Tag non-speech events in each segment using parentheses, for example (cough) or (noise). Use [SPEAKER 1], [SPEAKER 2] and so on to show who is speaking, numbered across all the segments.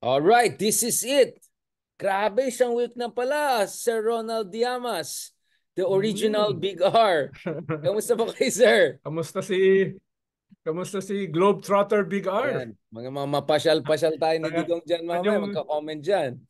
[SPEAKER 1] All right, this is it. Grabe, isang week na pala, Sir Ronald Diamas, the original mm. Big R. (laughs) Kamusta po kayo, sir? Kamusta
[SPEAKER 2] si Kamusta si Globetrotter Big R? Ayan, mga mga mapasyal-pasyal tayo na digong dyan mamaya, magka-comment dyan.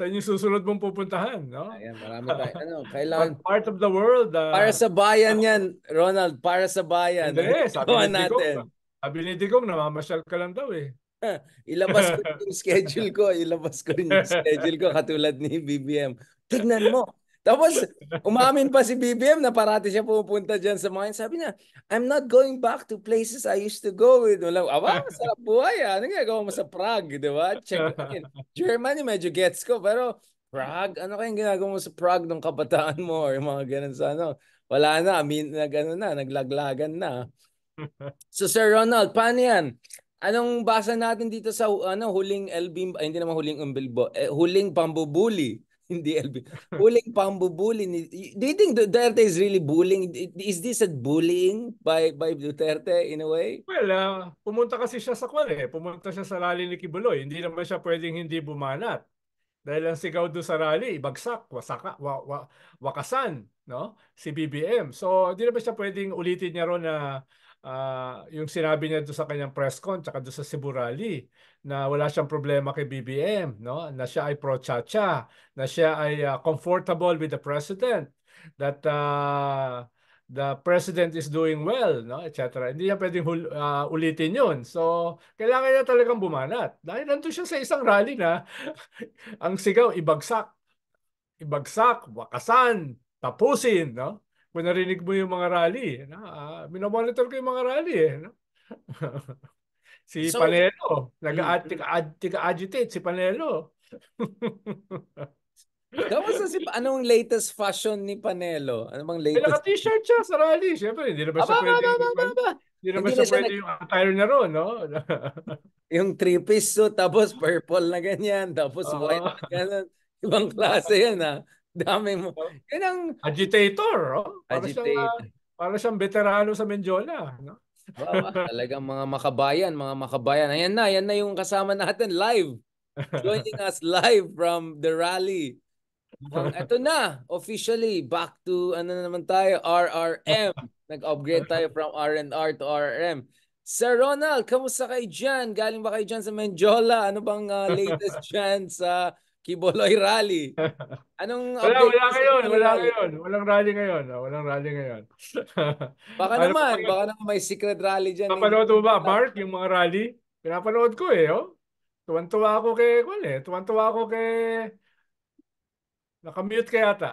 [SPEAKER 2] Sa inyong susunod mong pupuntahan, no? Ayan, marami tayo. (laughs) Ano, kailangan...
[SPEAKER 1] part of the world. Uh... Para sa bayan yan, Ronald, para sa bayan. Hindi, sabi ni Digong, natin. Ah.
[SPEAKER 2] sabi ni Digong, namamasyal ka lang daw eh. (laughs) ilabas ko (laughs) yung schedule
[SPEAKER 1] ko, ilabas ko yung schedule ko katulad ni BBM. Tignan mo. Tapos, umamin pa si BBM na parati siya pupunta dyan sa mga Sabi niya, I'm not going back to places I used to go with. Walang, aba, sarap buhay ah. Ano gagawa mo sa Prague, di ba? Check in. Germany medyo gets ko, pero Prague? Ano kayang ginagawa mo sa Prague nung kabataan mo? Or mga ganun sa ano? Wala na, I mean, nag, ano na, naglaglagan na. (laughs) so Sir Ronald, paano yan? Anong basa natin dito sa ano huling LB ay, hindi naman huling umbilbo eh, huling pambubuli (laughs) hindi LB huling pambubuli ni Do you think Duterte is really bullying is this a bullying by by
[SPEAKER 2] Duterte in a way Well uh, pumunta kasi siya sa kwan eh pumunta siya sa rally ni Kibuloy hindi naman siya pwedeng hindi bumanat dahil ang sigaw do sa rally ibagsak wasaka wa, wa, wakasan no si BBM so hindi naman siya pwedeng ulitin niya ron na uh, uh, yung sinabi niya doon sa kanyang press con tsaka doon sa Cebu Rally na wala siyang problema kay BBM no na siya ay pro chacha na siya ay uh, comfortable with the president that uh, the president is doing well no etc hindi niya pwedeng uh, ulitin yun so kailangan niya talagang bumanat dahil nandoon siya sa isang rally na (laughs) ang sigaw ibagsak ibagsak wakasan tapusin no kung narinig mo yung mga rally, eh, no? uh, minomonitor ko yung mga rally eh. No? (laughs) si so, Panelo, nag-agitate mm. si Panelo. Kamusta (laughs) si anong latest
[SPEAKER 1] fashion ni Panelo? Ano bang latest? Naka
[SPEAKER 2] t-shirt siya sa rally.
[SPEAKER 1] Siyempre, hindi naman aba, siya pwede.
[SPEAKER 2] Hindi naman siya, na siya pwede yung
[SPEAKER 1] attire na ron, no? (laughs) yung three-piece suit, tapos purple
[SPEAKER 2] na ganyan, tapos uh, white na ganyan. Ibang klase yan, ha? Ah. Dami mo. Yan ang... Agitator. Oh. Para ah, Agitator. Siyang, para siyang veterano sa Menjola, No?
[SPEAKER 1] wow, ah, talagang mga makabayan, mga makabayan. Ayan na, ayan na yung kasama natin live. Joining us live from the rally. ito (laughs) na, officially, back to ano na naman tayo, RRM. Nag-upgrade tayo from R&R to RRM. Sir Ronald, kamusta kayo dyan? Galing ba kayo dyan sa Menjola? Ano bang uh, latest (laughs) dyan sa Kiboloy Rally. (laughs) Anong wala, wala ngayon, wala rally? ngayon.
[SPEAKER 2] Walang rally ngayon. Ah, walang rally ngayon.
[SPEAKER 1] (laughs) baka ano naman, pa, baka
[SPEAKER 2] naman may secret rally dyan. Eh. Napanood mo ba, Mark, yung mga rally? Pinapanood ko eh, oh. Tuwan-tuwa ako kay, well eh, tuwan-tuwa ako kay, nakamute kaya ata.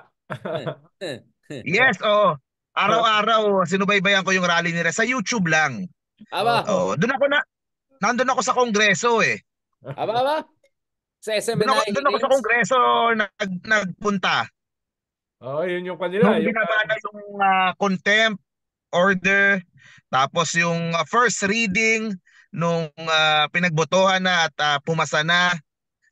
[SPEAKER 2] Eh,
[SPEAKER 3] eh, yes, oo. Oh. Araw-araw, ah. sinubaybayan ko yung rally nila sa YouTube lang. Aba. Oo, oh, doon ako na, nandun ako sa kongreso eh. Aba, aba.
[SPEAKER 1] Sa SM Doon ako, doon ako sa kongreso
[SPEAKER 3] nag, nagpunta. oh, yun yung kanila. Nung yung, binabata yung uh, contempt order, tapos yung uh, first reading, nung uh, pinagbotohan na at uh, pumasa na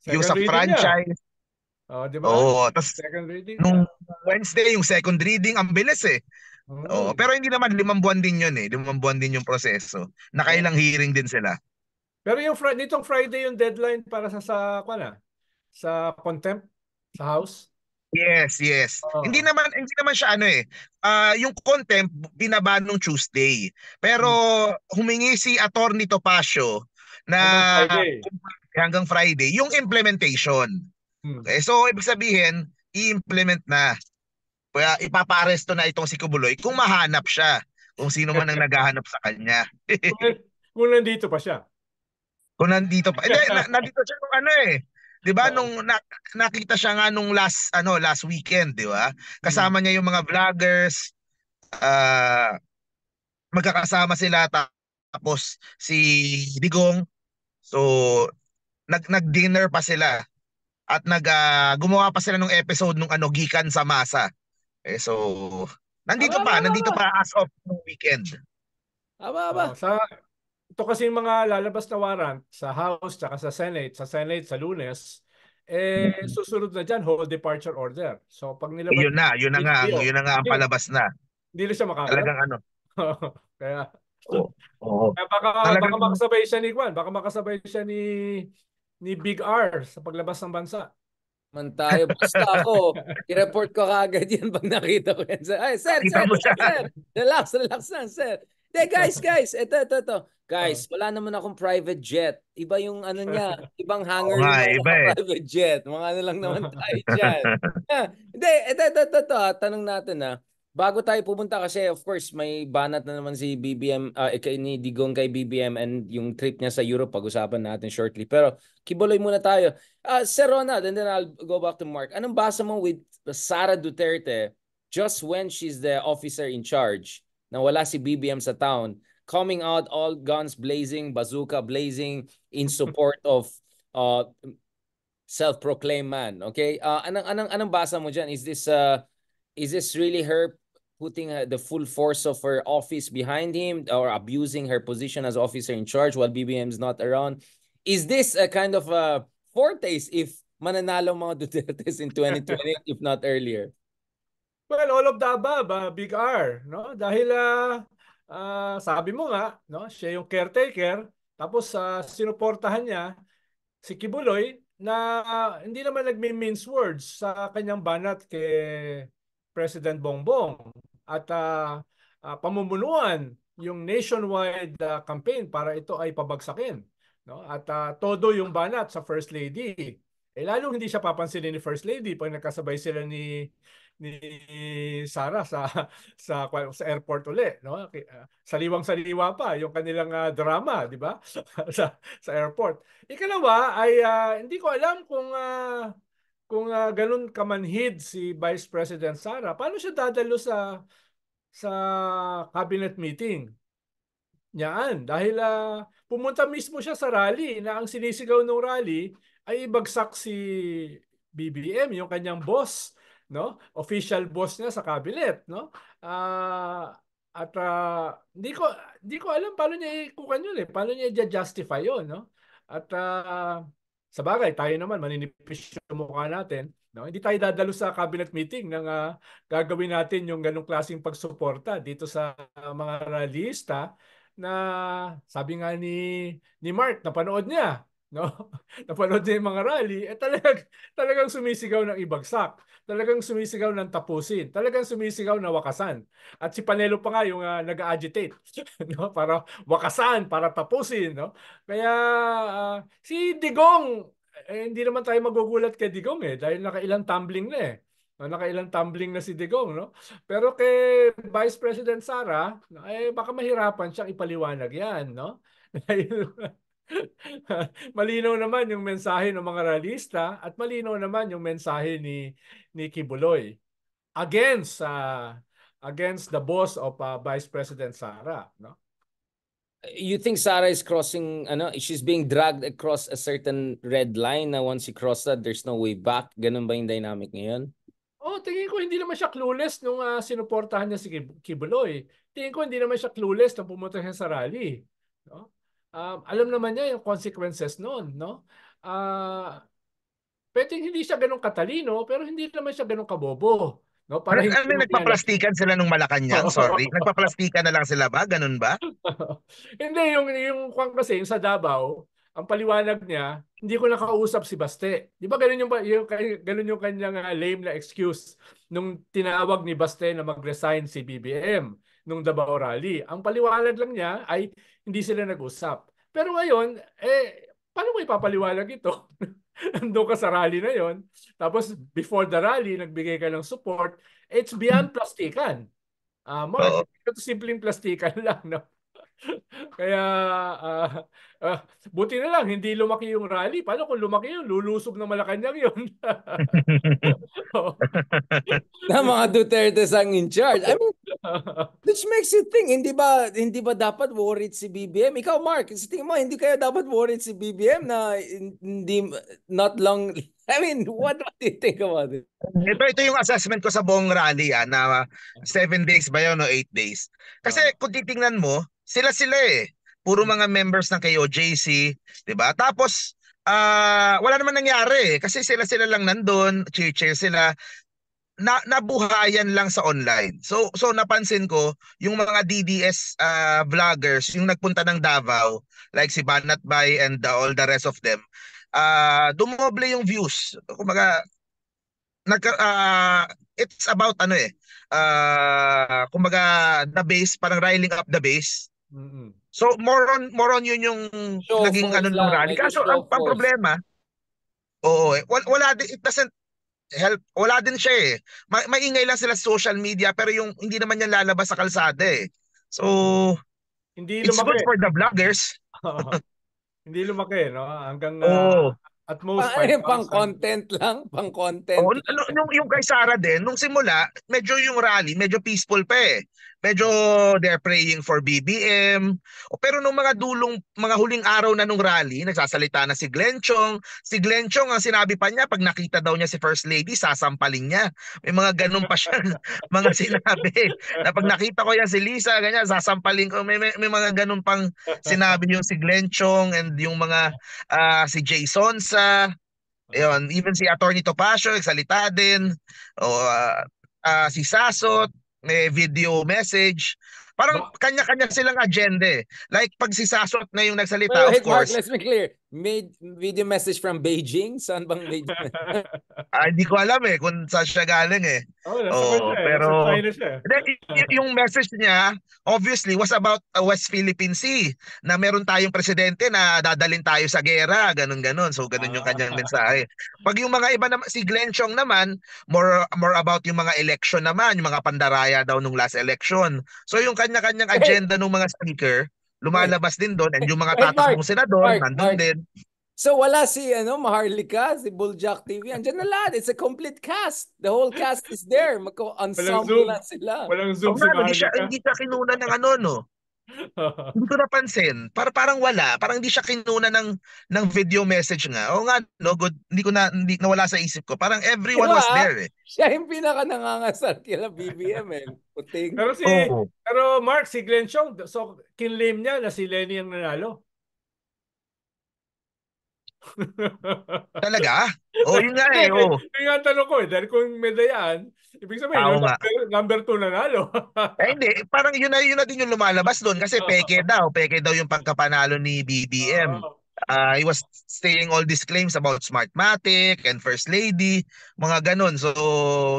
[SPEAKER 3] second yung sa franchise. Niya. Oh, di ba? Oo, tapos
[SPEAKER 1] second reading. Nung
[SPEAKER 3] Wednesday yung second reading, ang bilis eh. Oh. Oo, pero hindi naman limang buwan din 'yun eh. Limang buwan din yung proseso. Nakailang hearing din sila. Pero yung Friday, nitong Friday yung deadline para sa sa kuna ano, sa contempt sa house. Yes, yes. Oh. Hindi naman hindi naman siya ano eh. Uh, yung contempt binaba nung Tuesday. Pero hmm. humingi si Attorney Topacio na hanggang Friday. hanggang Friday yung implementation. Hmm. Okay, eh, so ibig sabihin i-implement na kaya ipaparesto na itong si Kubuloy kung mahanap siya, kung sino man ang (laughs) naghahanap sa kanya. kung nandito pa siya. Kung nandito pa. Hindi, (laughs) na, nandito siya nung ano eh. 'Di ba nung na, nakita siya nga nung last ano, last weekend, 'di ba? Kasama mm. niya yung mga vloggers uh, magkakasama sila tapos si Digong. So nag nag-dinner pa sila at nag uh, gumawa pa sila nung episode nung ano gikan sa masa. Eh so nandito pa, nandito pa as of nung weekend. Aba,
[SPEAKER 2] aba. Oh, sa ito kasi yung mga lalabas na warrant sa House tsaka sa Senate, sa Senate sa Lunes, eh mm-hmm. susunod na diyan whole departure order. So pag nilabas Yun na, yun na nga, video, yun na nga ang palabas na. Hindi na siya makakalat. Talagang ano. (laughs) Kaya Oh, oh. Kaya baka, Talagang... baka makasabay siya ni Juan, baka makasabay siya ni ni Big R sa paglabas ng bansa. Man tayo. Basta ako, i-report ko kaagad (laughs)
[SPEAKER 1] yan pag nakita ko yan. Ay, sir, sir, sir, sir, relax, relax lang, sir. De, guys, (laughs) guys, ito, ito, ito. Guys, oh. wala naman akong private jet. Iba yung ano niya, (laughs) ibang hangar oh, niya iba eh. private jet. Mga ano lang naman (laughs) tayo dyan. Ah, hindi, ito, ito, ito, ito. Ah. Tanong natin ha. Ah. Bago tayo pumunta kasi of course may banat na naman si BBM uh, eh, kay ni Digong kay BBM and yung trip niya sa Europe pag-usapan natin shortly. Pero kibuloy muna tayo. Uh, Sir Ronald and then I'll go back to Mark. Anong basa mo with Sara Duterte just when she's the officer in charge? na wala si BBM sa town, coming out all guns blazing, bazooka blazing in (laughs) support of uh, self-proclaimed man. Okay? Uh, anong anong anong basa mo diyan? Is this uh is this really her putting uh, the full force of her office behind him or abusing her position as officer in charge while BBM's not around? Is this a kind of a uh, foretaste if mananalo mga Dutertes in 2020 (laughs) if not earlier?
[SPEAKER 2] Well, all of the above, uh, Big R, no? Dahil uh, uh, sabi mo nga, no? Siya yung caretaker, tapos uh, sinuportahan niya si Kibuloy na uh, hindi naman nagmi-mince words sa kanyang banat kay President Bongbong at uh, uh, pamumunuan yung nationwide uh, campaign para ito ay pabagsakin, no? At uh, todo yung banat sa First Lady. Eh lalo hindi siya papansinin ni First Lady pag nagkasabay sila ni ni Sara sa sa sa airport uli no ah, saliwang saliwa pa yung kanilang uh, drama di ba (laughs) sa sa airport ikalawa ay uh, hindi ko alam kung uh, kung uh, ganun kamanhid si Vice President Sara paano siya dadalo sa sa cabinet meeting niyan dahil uh, pumunta mismo siya sa rally na ang sinisigaw ng rally ay ibagsak si BBM yung kanyang boss no? Official boss niya sa cabinet, no? Uh, at uh, hindi ko hindi ko alam paano niya ikukan yun eh. Paano niya i-justify yon no? At uh, sa bagay, tayo naman maninipis yung mukha natin. No? Hindi tayo dadalo sa cabinet meeting nang uh, gagawin natin yung ganong klasing pagsuporta dito sa mga realista na sabi nga ni ni Mark na panood niya no? (laughs) Napanood niya yung mga rally, eh talagang, (laughs) talagang sumisigaw ng ibagsak. Talagang sumisigaw ng tapusin. Talagang sumisigaw na wakasan. At si Panelo pa nga yung uh, nag-agitate, (laughs) no? Para wakasan, para tapusin, no? Kaya uh, si Digong, eh, hindi naman tayo magugulat kay Digong eh dahil nakailang tumbling na eh. Nakailang tumbling na si Digong, no? Pero kay Vice President Sara, eh baka mahirapan siyang ipaliwanag 'yan, no? (laughs) malinaw naman yung mensahe ng mga realista at malinaw naman yung mensahe ni ni Kibuloy against uh, against the boss of uh, Vice President Sara, no?
[SPEAKER 1] You think Sara is crossing ano, she's being dragged across a certain red line na once you cross that there's no way back. Ganun ba yung dynamic ngayon?
[SPEAKER 2] Oh, tingin ko hindi naman siya clueless nung uh, sinuportahan niya si Kibuloy. Tingin ko hindi naman siya clueless nung pumunta siya sa rally. No? um, alam naman niya yung consequences noon, no? Ah, uh, pwedeng hindi siya ganun katalino, pero hindi naman siya ganun kabobo. No, para ano, ano nagpaplastikan
[SPEAKER 3] sila nung Malacanang, (laughs) sorry. nagpaplastikan na lang sila ba? Ganun ba? (laughs)
[SPEAKER 2] hindi, yung, yung kwan kasi, yung sa Davao, ang paliwanag niya, hindi ko nakausap si Baste. Di ba ganun yung, yung, ganun yung kanyang ah, lame na excuse nung tinawag ni Baste na mag-resign si BBM nung Davao Rally. Ang paliwanag lang niya ay hindi sila nag-usap. Pero ngayon, eh, paano mo ipapaliwanag ito? (laughs) Nandun ka sa rally na yon Tapos before the rally, nagbigay ka ng support. It's beyond plastikan. Uh, Mark, ito simpleng plastikan (laughs) lang. No? Kaya uh, uh, buti na lang hindi lumaki yung rally. Paano kung lumaki yun? Lulusog ng Malacanang yun.
[SPEAKER 1] (laughs)
[SPEAKER 2] oh. na mga
[SPEAKER 1] Duterte sang in charge. I mean,
[SPEAKER 2] (laughs)
[SPEAKER 1] Which makes you think, hindi ba hindi ba dapat worried si BBM? Ikaw Mark, si tingin mo hindi kaya dapat worried si BBM na hindi
[SPEAKER 3] not long (laughs) I mean, what, what do you think about it? Ito, ito yung assessment ko sa buong rally ah, na 7 days ba yun o 8 days. Kasi uh, kung titingnan mo, sila-sila eh. Puro mm. mga members ng kayo, JC, di ba? Tapos, uh, wala naman nangyari eh. Kasi sila-sila lang nandun, cheer-cheer sila na nabuhayan lang sa online. So so napansin ko yung mga DDS uh, ah, vloggers yung nagpunta ng Davao like si Banat Bay and the, all the rest of them uh, dumoble yung views. Kumaga nag uh, ah, it's about ano eh uh, kumaga the base parang riling up the base. mm So more on more on yun yung show naging ano ng rally. Kaso ang, ang problema Oo, oh, wala, wala it doesn't help, wala din siya eh. Ma- maingay lang sila sa social media pero yung hindi naman niya lalabas sa kalsada eh. So, hindi lumaki. good for the vloggers. hindi lumaki, no? Hanggang oh. at most pa, eh, pang content lang, pang content. Oh, yung, ano, yung kay Sara din, nung simula, medyo yung rally, medyo peaceful pa eh medyo they're praying for BBM. Pero nung mga dulong, mga huling araw na nung rally, nagsasalita na si Glenn Chong. Si Glenn Chong, ang sinabi pa niya, pag nakita daw niya si First Lady, sasampalin niya. May mga ganun pa siya, (laughs) mga sinabi. Na pag nakita ko yan si Lisa, ganyan, sasampalin ko. May, may, may mga ganun pang sinabi yung si Glenn Chong and yung mga uh, si Jason sa Ayun, even si Attorney Topacio nagsalita din. O uh, uh, si Sasot, may video message. Parang kanya-kanya silang agenda eh. Like pag si Sasot na yung nagsalita, well, of course. Mark, let's be
[SPEAKER 1] clear. Made video message from Beijing?
[SPEAKER 3] Saan bang video? (laughs) ah, hindi ko alam eh kung saan siya galing eh. Oh, oh, pero siya. y- yung message niya obviously was about uh, West Philippine Sea na meron tayong presidente na dadalin tayo sa gera, ganun ganun. So ganun yung kanyang ah. mensahe. Pag yung mga iba naman si Glenn Chong naman more more about yung mga election naman, yung mga pandaraya daw nung last election. So yung kanya-kanyang (laughs) agenda ng mga speaker lumalabas din doon and yung mga (laughs) tatakbong senador nandun Mark. din.
[SPEAKER 1] So wala si ano Maharlika, si Bulljack TV. Andiyan na lahat. It's a complete cast. The whole cast is there. Magko-ensemble na sila. Walang zoom oh, si ano, Maharlika. Hindi siya, hindi
[SPEAKER 3] siya kinuna ng ano no. (laughs) hindi ko napansin. Para parang wala, parang hindi siya kinuna ng ng video message nga. O nga, no, good, hindi ko na hindi nawala sa isip ko. Parang everyone diba, was ah? there. Eh. Siya yung pinaka
[SPEAKER 1] nangangasar kila
[SPEAKER 2] BBM eh. Puting.
[SPEAKER 1] Pero si oh.
[SPEAKER 2] pero Mark si Glenn Chong, so kinlim niya na si Lenny ang nanalo. (laughs) Talaga? Oh, eh, oh, yun nga eh. Oh. Yung nga tanong ko eh, dahil kung may dayaan, ibig sabihin, no, number,
[SPEAKER 3] number two nanalo. eh, hindi, parang yun na, yun na din yung lumalabas doon kasi peke daw, peke daw yung pangkapanalo ni BBM. Oh. Ah, uh, he was saying all these claims about Smartmatic and First Lady, mga ganun. So,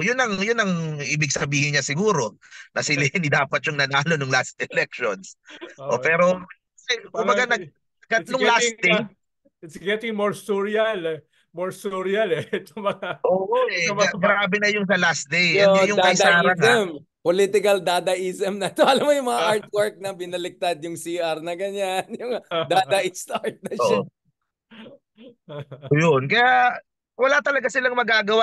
[SPEAKER 3] yun ang, yun ang ibig sabihin niya siguro na si (laughs) Lenny dapat yung nanalo nung last elections. Oh, o, pero, kumbaga, nag, nung last day, it's getting more surreal eh.
[SPEAKER 2] more surreal eh. (laughs) Ito mga, Oo eh, grabe na yung The Last Day. Yo, Hindi yung kay Sarah
[SPEAKER 1] Political dadaism na to. (laughs) Alam mo yung mga ah. artwork na binaliktad yung CR
[SPEAKER 3] na ganyan. (laughs) Yung ah. dadaist art na oh. Yun. Kaya wala talaga silang magagawa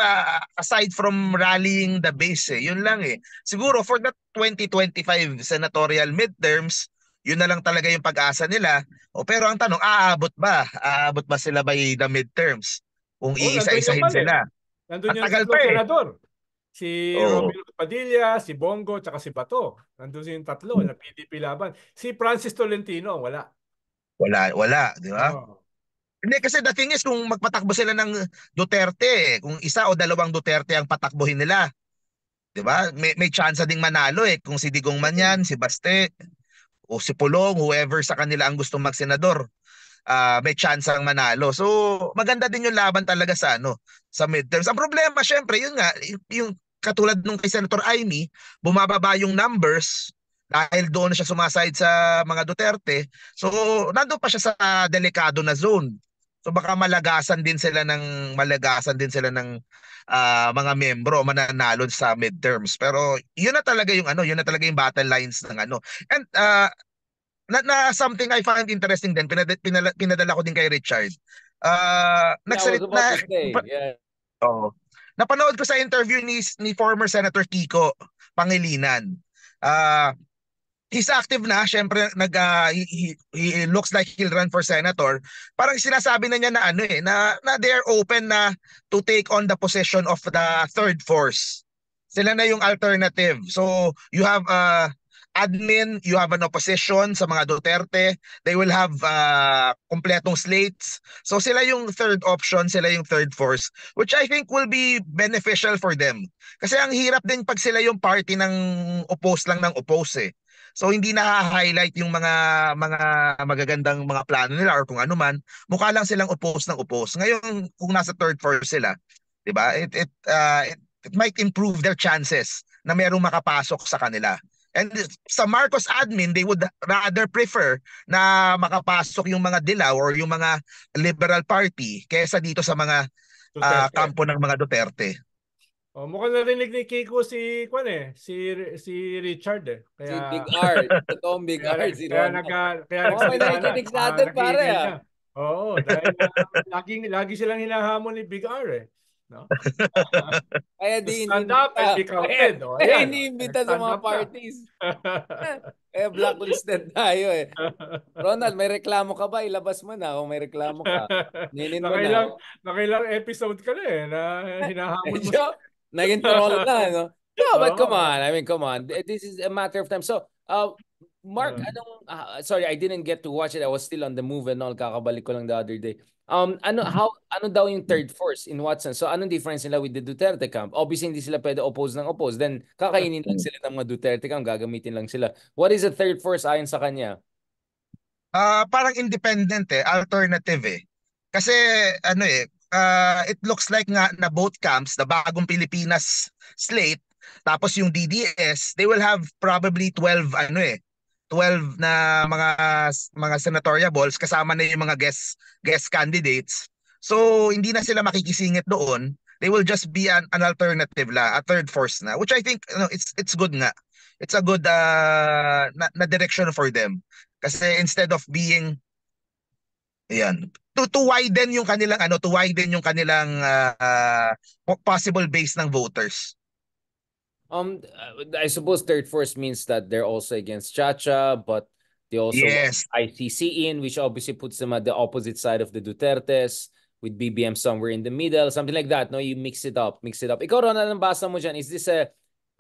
[SPEAKER 3] aside from rallying the base eh. Yun lang eh. Siguro for the 2025 senatorial midterms, yun na lang talaga yung pag-asa nila. O pero ang tanong, aabot ba? Aabot ba sila by the midterms? Kung oh, iisa-isahin sila. Eh. Nandun yung tagal pa eh. Senador.
[SPEAKER 2] Si oh. Romero Padilla, si Bongo, tsaka si Bato. Nandun yung tatlo na PDP laban. Si Francis Tolentino,
[SPEAKER 3] wala. Wala, wala, di ba? Oh. Hindi kasi the thing is kung magpatakbo sila ng Duterte, kung isa o dalawang Duterte ang patakbohin nila, 'di ba? May may chance ding manalo eh kung si Digong man mm. 'yan, si Baste, o si Pulong, whoever sa kanila ang gustong magsenador, uh, may chance ang manalo. So maganda din yung laban talaga sa ano sa midterms. Ang problema syempre yun nga yung katulad nung kay Senator Amy, bumababa yung numbers dahil doon siya sumaside sa mga Duterte. So nandoon pa siya sa ah, delikado na zone. So baka malagasan din sila ng malagasan din sila ng uh, mga miyembro mananalo sa midterms. Pero yun na talaga yung ano, yun na talaga yung battle lines ng ano. And uh, na, na something I find interesting din pinad, pinala, pinadala ko din kay Richard. Uh, nagsalit na yeah. Oh. Napanood ko sa interview ni ni former Senator Kiko Pangilinan. Uh, he's active na, syempre nag uh, he, he, looks like he'll run for senator. Parang sinasabi na niya na ano eh na, na they're open na to take on the position of the third force. Sila na yung alternative. So you have uh admin, you have an opposition sa mga Duterte, they will have uh, ah, kompletong slates. So sila yung third option, sila yung third force, which I think will be beneficial for them. Kasi ang hirap din pag sila yung party ng oppose lang ng oppose eh. So hindi na-highlight yung mga mga magagandang mga plano nila or kung ano man. Mukha lang silang upos ng upos. Ngayon kung nasa third floor sila, 'di ba? It it, uh, it it might improve their chances na merong makapasok sa kanila. And sa Marcos admin, they would rather prefer na makapasok yung mga dilaw or yung mga liberal party kaysa dito sa mga uh, kampo ng mga Duterte.
[SPEAKER 2] Oh, mukhang narinig ni Kiko si Kwan eh, si si Richard eh. Kaya, si Big R, totoong Big R si Kaya nagka kaya oh, may nakikinig sa ah, atin pare ah. Oo, oh, dahil uh, (laughs) laging lagi silang hinahamon ni Big R eh. No? (laughs) kaya di stand up and be (laughs) counted. Oh, kaya iniimbita sa mga parties. eh blacklisted tayo eh.
[SPEAKER 1] Ronald, may reklamo ka ba? Ilabas mo na kung may reklamo ka. Nilin mo nakailang,
[SPEAKER 2] na. Nakailang episode ka na eh na hinahamon mo. Nag-enroll na, no? (laughs) No, but come
[SPEAKER 1] on. I mean, come on. This is a matter of time. So, uh, Mark, uh, anong, uh, sorry, I didn't get to watch it. I was still on the move and all. Kakabalik ko lang the other day. Um, ano, mm-hmm. how, ano daw yung third force in Watson? So, anong difference nila with the Duterte camp? Obviously, hindi sila pwede oppose ng oppose. Then, kakainin lang mm-hmm. sila ng mga Duterte camp. Gagamitin lang sila. What is the third force ayon sa kanya?
[SPEAKER 3] Uh, parang independent eh. Alternative eh. Kasi, ano eh, uh, it looks like nga na both camps, the bagong Pilipinas slate, tapos yung DDS, they will have probably 12 ano eh, 12 na mga mga senatorial balls kasama na yung mga guest guest candidates. So hindi na sila makikisingit doon. They will just be an, an alternative la, a third force na, which I think you know, it's it's good nga. It's a good uh, na, na direction for them. Kasi instead of being Ayan to to widen yung kanilang ano to widen yung kanilang uh, uh, possible base ng voters um
[SPEAKER 1] i suppose third force means that they're also against chacha but they also yes. ICC in which obviously puts them at the opposite side of the Dutertes with BBM somewhere in the middle something like that no you mix it up mix it up ikaw Ronald ang basa mo dyan is this a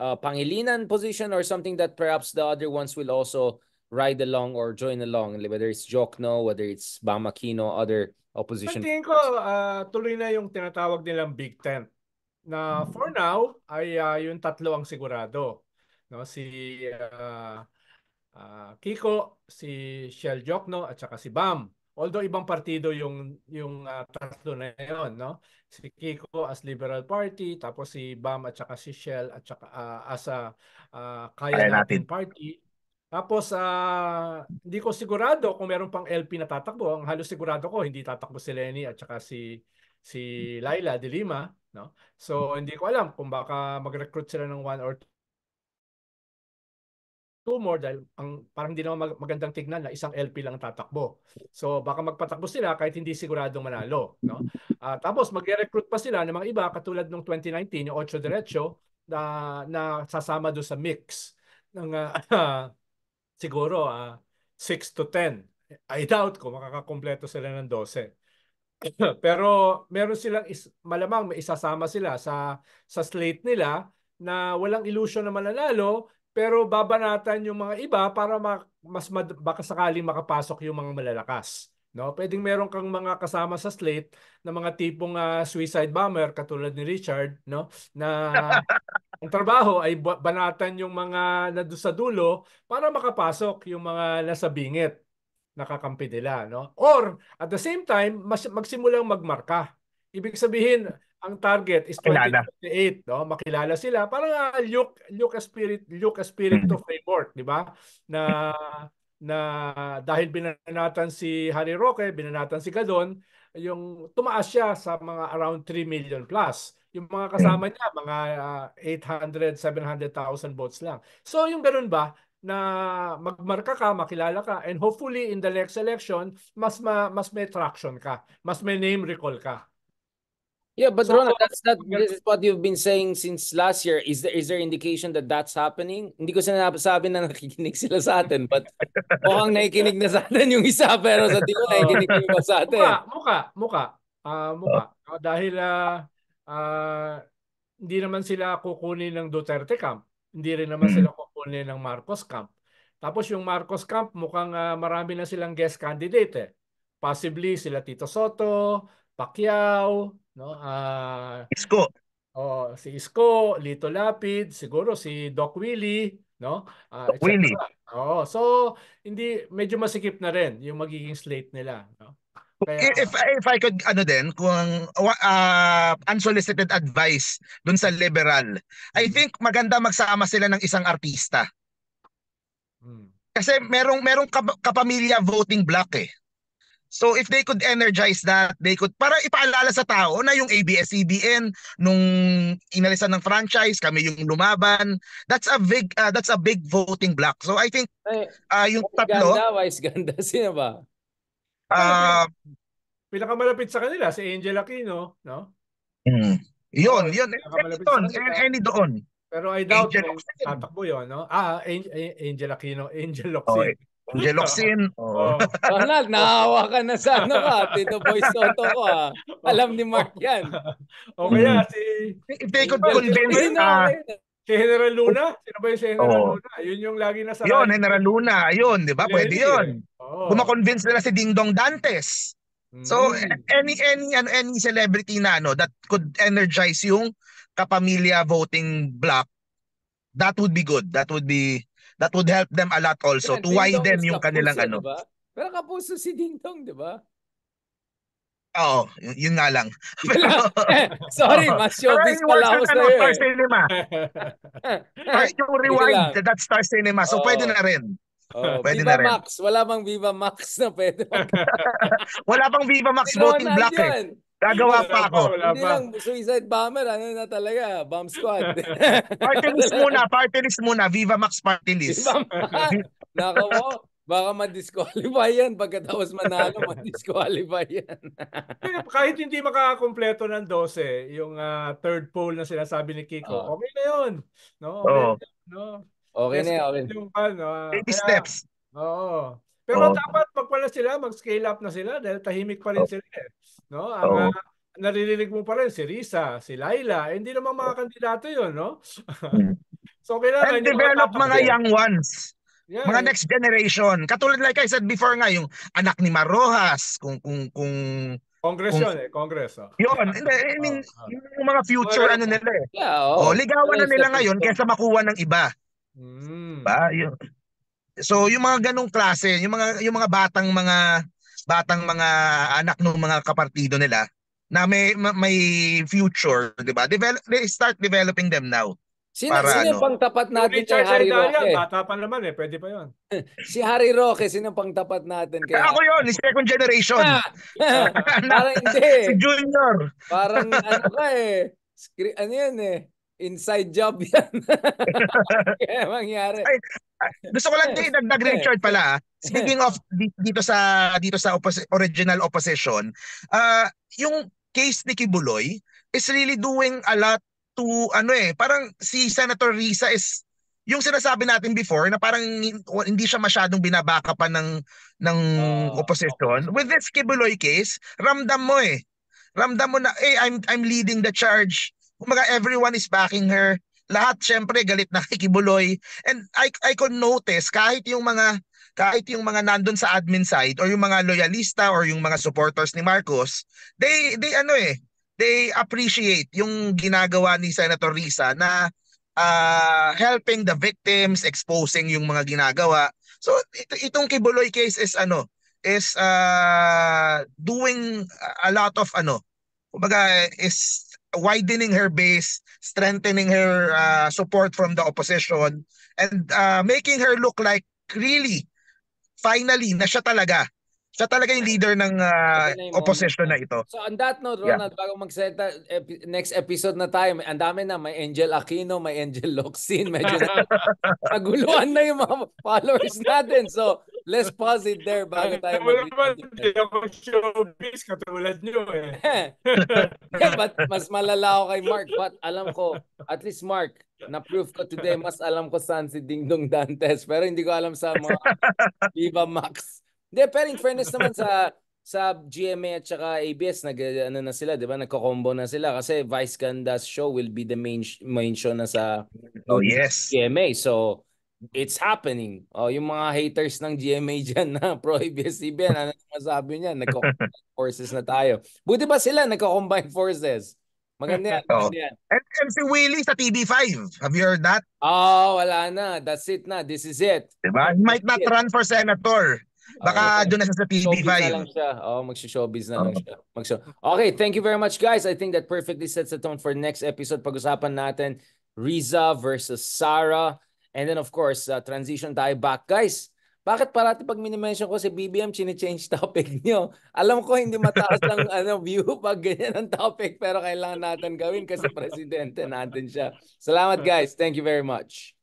[SPEAKER 1] uh, pangilinan position or something that perhaps the other ones will also ride along or join along, whether it's Jokno, whether it's Bam Aquino, other opposition. Sa
[SPEAKER 2] tingin ko, uh, tuloy na yung tinatawag nilang Big Tent. Na mm-hmm. for now, ay uh, yung tatlo ang sigurado. No, si uh, uh, Kiko, si Shell Jokno, at saka si Bam. Although ibang partido yung yung uh, tatlo na yon, no? Si Kiko as Liberal Party, tapos si Bam at saka si Shell at saka uh, as a uh, Kaya, Kaya natin, natin Party tapos, uh, hindi ko sigurado kung meron pang LP na tatakbo. Ang halos sigurado ko, hindi tatakbo si Lenny at saka si, si Laila de Lima. No? So, hindi ko alam kung baka mag-recruit sila ng one or two more dahil ang, parang hindi naman mag- magandang tignan na isang LP lang tatakbo. So, baka magpatakbo sila kahit hindi siguradong manalo. No? Uh, tapos, mag-recruit pa sila ng mga iba katulad nung 2019, yung Ocho Derecho, na, na sasama doon sa mix ng uh, (laughs) siguro uh, ah, 6 to 10. I doubt ko makakakompleto sila ng 12. (clears throat) Pero meron silang is, malamang may isasama sila sa sa slate nila na walang illusion na mananalo pero babanatan yung mga iba para mas mad, baka sakaling makapasok yung mga malalakas. No, pwedeng meron kang mga kasama sa slate na mga tipong uh, suicide bomber katulad ni Richard, no, na (laughs) ang trabaho ay banatan yung mga nado sa dulo para makapasok yung mga nasa bingit nakakampi nila, no? Or at the same time, mas, magsimulang magmarka. Ibig sabihin, ang target is 2028, no? Makilala sila. Parang uh, Luke Luke Spirit Luke Spirit Espirito mm-hmm. framework, di ba? Na na dahil binanatan si Harry Roque, binanatan si Gadon, yung tumaas siya sa mga around 3 million plus. Yung mga hmm. kasama niya, mga uh, 800, 700,000 votes lang. So yung ganun ba, na magmarka ka, makilala ka, and hopefully in the next election, mas, ma, mas may traction ka, mas may name recall ka.
[SPEAKER 1] Yeah, but so, Ronald, that's that. this is what you've been saying since last year. Is there is there indication that that's happening? Hindi ko sana sinasabi na nakikinig sila sa atin, but (laughs) mukhang nakikinig na sa atin yung isa pero sa tingin ko nakikinig yung sa atin. Mukha,
[SPEAKER 2] mukha, mukha. Uh, mukha. Uh, dahil uh, uh, hindi naman sila kukunin ng Duterte camp. Hindi rin naman sila mm. kukunin ng Marcos camp. Tapos yung Marcos camp, mukhang uh, marami na silang guest candidate. Eh. Possibly sila Tito Soto, Pacquiao, no? Ah, uh, Isko. Oh, si Isko, Lito Lapid, siguro si Doc Willie, no? Uh, Doc Willie. Oh, so hindi medyo masikip na rin yung magiging slate nila, no?
[SPEAKER 3] Kaya, if if I could ano din kung uh, unsolicited advice dun sa liberal. I hmm. think maganda magsama sila ng isang artista. Hmm. Kasi merong merong kap- kapamilya voting block eh. So if they could energize that, they could para ipaalala sa tao na yung ABS-CBN nung inalisan ng franchise, kami yung lumaban. That's a big uh, that's a big voting block. So I think eh, uh, yung tatlo Ganda, wise ganda (laughs)
[SPEAKER 1] sino
[SPEAKER 2] ba?
[SPEAKER 3] Uh, pinakamalapit sa kanila si Angel Aquino,
[SPEAKER 2] no? Mm. Yun, yun. Doon, any doon. Pero I doubt Angel tatakbo yun, no? Ah, Angel Aquino, Angel Locsin. Okay. Ang geloxin. Oh. Arnal, (laughs) oh, naawa ka na sa ano ka. Tito Boy Soto ko ah. Alam ni Mark oh. yan. o kaya hmm. si... If they could convince... Uh, si General Luna. Sino ba yung si General oh. Luna? Yun yung lagi nasa... Yun, General
[SPEAKER 3] Luna. Yun, di ba? Pwede yun. Oh. Kumakonvince nila si Ding Dong Dantes. So hmm. any any ano, any celebrity na ano that could energize yung kapamilya voting block that would be good. That would be that would help them a lot also Yan, to widen yung kanilang kapuso, ano. Diba?
[SPEAKER 1] Pero kapuso si Ding Dong, di ba?
[SPEAKER 3] Oo, yun nga lang. (laughs) Pero, (laughs) Sorry, mas showbiz pala ako sa'yo. Star eh. Cinema.
[SPEAKER 1] First (laughs) yung rewind,
[SPEAKER 3] that Star Cinema. So, oh. pwede na rin. Oh, pwede Viva na rin.
[SPEAKER 1] Max. Wala bang Viva Max na pwede. Wala bang Viva Max voting block eh. Gagawa pa ako. Wala Hindi lang, suicide bomber, ano na talaga, bomb squad. (laughs) party list muna, party
[SPEAKER 3] list muna. Viva Max party list.
[SPEAKER 1] Nako po, baka ma-disqualify yan. Pagkatapos manalo, ma-disqualify yan.
[SPEAKER 2] (laughs) Kahit hindi makakompleto ng 12, yung uh, third poll na sinasabi ni Kiko, oh. okay na yun. No, okay, oh. no. okay yes, na yun. Okay. Yung, ano, uh, 80 kaya, steps. Oo. Pero oh. dapat pag pala sila, mag-scale up na sila dahil tahimik pa rin oh. sila eh, No? Ang, oh. uh, naririnig mo pa rin si Risa, si Laila, eh, hindi naman mga kandidato yun, no? Hmm. (laughs) so, kailangan... And develop mga, mga young ones.
[SPEAKER 3] Yeah, mga eh. next generation. Katulad like I said before nga, yung anak ni Marojas, kung... kung, kung Congress kung, yun
[SPEAKER 2] eh, Congress. Oh. Yun, I
[SPEAKER 3] mean, oh, yung mga future oh, ano nila eh. Yeah, oh. oh ligawan na nila ngayon kaysa makuha ng iba. Mm. Ba, diba? yun. So yung mga ganong klase, yung mga yung mga batang mga batang mga anak ng mga kapartido nila na may may future, 'di ba? Develop they start developing them now. Sino, para, sino ano? pang
[SPEAKER 1] tapat natin kay Harry Roque? bata
[SPEAKER 2] pa
[SPEAKER 3] naman eh, pwede pa 'yon. (laughs)
[SPEAKER 1] si Harry Roque, sino pang tapat natin kay Ako 'yon, ni second generation. Ah! (laughs) parang hindi. si Junior. parang ano ka eh, ano 'yan eh, inside job yan. (laughs) Kaya mangyari. Ay, gusto ko lang din dagdag Richard pala. Ah. Speaking
[SPEAKER 3] of dito sa dito sa oppos- original opposition, uh, yung case ni Kibuloy is really doing a lot to ano eh, parang si Senator Risa is yung sinasabi natin before na parang hindi siya masyadong binabaka pa ng ng uh, opposition. With this Kibuloy case, ramdam mo eh. Ramdam mo na eh I'm I'm leading the charge. Kumbaga everyone is backing her lahat syempre galit na kay Kibuloy. And I, I could notice kahit yung mga kahit yung mga nandun sa admin side or yung mga loyalista or yung mga supporters ni Marcos, they they ano eh, they appreciate yung ginagawa ni Senator Risa na uh, helping the victims, exposing yung mga ginagawa. So it, itong Kibuloy case is ano, is uh, doing a lot of ano, kumbaga is widening her base, strengthening her uh, support from the opposition and uh, making her look like really finally na siya talaga siya talaga yung leader ng uh, opposition na ito. So on
[SPEAKER 1] that note, Ronald, yeah. bago magsalita, ep- next episode na tayo, may, ang dami na, may Angel Aquino, may Angel Locsin, medyo (laughs) na, naguluhan na yung mga followers natin. So let's pause it there bago tayo mag- Wala naman, hindi
[SPEAKER 2] ako showbiz katulad nyo eh.
[SPEAKER 1] yeah, (laughs) eh, but mas malala ako kay Mark. But alam ko, at least Mark, na-proof ko today, mas alam ko saan si Ding Dong Dantes. Pero hindi ko alam sa mga Viva Max. Hindi, pero in fairness naman sa sa GMA at saka ABS nag ano na sila, 'di ba? nagko na sila kasi Vice Ganda's show will be the main main show na sa Oh yes. GMA. So it's happening. Oh, yung mga haters ng GMA (laughs) diyan na pro ABS-CBN, ano (laughs) masabi niya? Nagko-combine (laughs) forces na tayo. Buti ba sila nagko-combine forces? Maganda yan.
[SPEAKER 3] And MC Willie sa TV5. Have you heard that? Oh,
[SPEAKER 1] wala na. That's it na. This is
[SPEAKER 3] it. Diba? He might not run for senator. Baka ah, okay. doon na sa TV5. Showbiz na lang siya. Oh, magsi-showbiz na oh. lang siya. Magso. Okay,
[SPEAKER 1] thank you very much guys. I think that perfectly sets the tone for next episode. Pag-usapan natin Riza versus Sarah. And then of course, uh, transition tayo back guys. Bakit parati pag minimension ko si BBM, change (laughs) topic nyo? Alam ko hindi mataas ang (laughs) ano, view pag ganyan ang topic pero kailangan natin gawin kasi presidente natin siya. Salamat guys. Thank you very much.